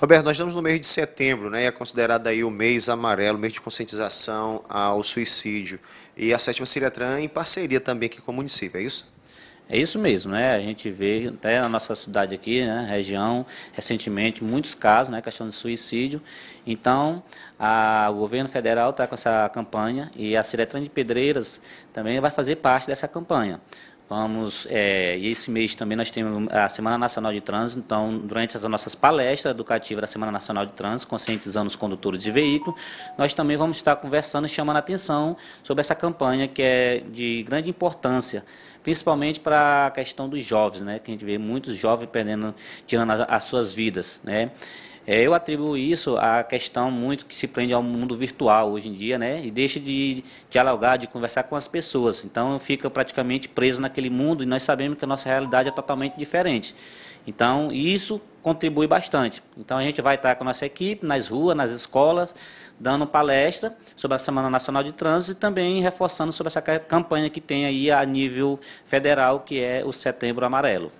Roberto, nós estamos no mês de setembro, né? É considerado aí o mês amarelo, mês de conscientização ao suicídio. E a sétima Ciretran em parceria também aqui com o município, é isso? É isso mesmo, né? A gente vê até na nossa cidade aqui, né, região, recentemente, muitos casos, né, questão de suicídio. Então, a, o governo federal está com essa campanha e a Ciretran de Pedreiras também vai fazer parte dessa campanha. Vamos, é, e esse mês também nós temos a Semana Nacional de Trânsito, então, durante as nossas palestras educativas da Semana Nacional de Trânsito, conscientizando os condutores de veículo, nós também vamos estar conversando, e chamando a atenção sobre essa campanha que é de grande importância, principalmente para a questão dos jovens, né, que a gente vê muitos jovens perdendo, tirando as, as suas vidas, né. É, eu atribuo isso à questão muito que se prende ao mundo virtual hoje em dia, né? E deixa de dialogar, de conversar com as pessoas. Então fica praticamente preso naquele mundo e nós sabemos que a nossa realidade é totalmente diferente. Então isso contribui bastante. Então a gente vai estar com a nossa equipe nas ruas, nas escolas, dando palestra sobre a Semana Nacional de Trânsito e também reforçando sobre essa campanha que tem aí a nível federal, que é o Setembro Amarelo.